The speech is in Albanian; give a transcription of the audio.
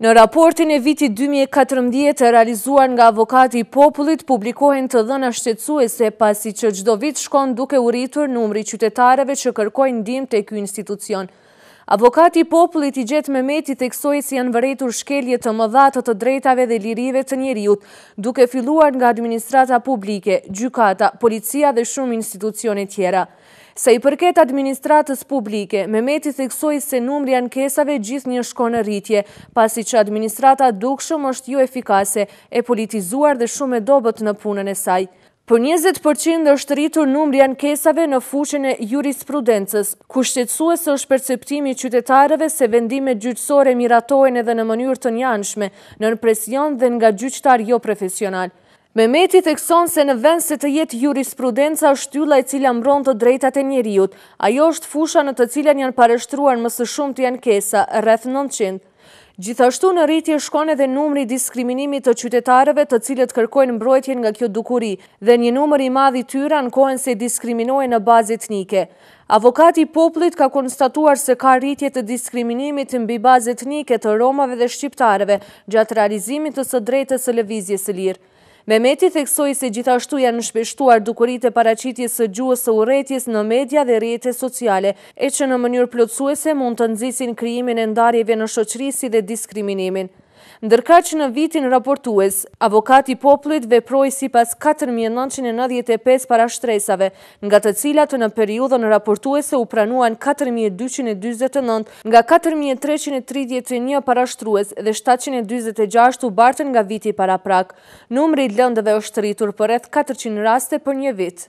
Në raportin e viti 2014 të realizuar nga avokati i popullit, publikohen të dhëna shtetsu e se pasi që gjdo vit shkon duke uritur numri qytetareve që kërkojnë dim të kjo institucion. Avokati popullit i gjetë Mehmeti teksoj si janë vëretur shkelje të mëdhatë të drejtave dhe lirive të njeriut, duke filluar nga administrata publike, gjukata, policia dhe shumë institucionit tjera. Se i përket administratës publike, Mehmeti theksoj se numri ankesave gjithë një shkonë rritje, pasi që administrata dukshëm është ju jo efikase, e politizuar dhe shumë e dobet në punën e saj. Për 20% është rritur numri ankesave në fushën e jurisprudences, ku shtetsuës është perceptimi qytetarëve se vendime gjyqësore miratojnë edhe në mënyrë të njanshme, në presion dhe nga gjyqëtar jo profesional. Mehmeti thekson se në vend se të jetë jurisprudenca është tylla e cila mbron të drejtat e njeriut, ajo është fusha në të cilën janë pareshtruar mësë shumë të kesa, rreth 900. Gjithashtu në rritje shkon edhe numri diskriminimit të qytetarëve të cilët kërkojnë mbrojtjen nga kjo dukuri dhe një numër i madh i tyre ankohen se diskriminohen në bazë etnike. Avokati i popullit ka konstatuar se ka rritje të diskriminimit mbi bazë etnike të romave dhe shqiptarëve gjatë realizimit të së drejtës së levizjes së lirë. Mehmeti theksoi se gjithashtu janë shpeshtuar dukuritë e paraqitjes së gjuës së urrëties në media dhe rrjetet sociale, e që në mënyrë plotësuese mund të nxisin krijimin e ndarjeve në shoqëri si dhe diskriminimin. Ndërka që në vitin raportues, avokati poplit veproj si pas 4.995 para shtresave, nga të cilat në periudhën raportuese u pranuan 4.229 nga 4.331 para shtrues dhe 726 u bartën nga viti para prak. Numri lëndëve është rritur për edhe 400 raste për një vitë.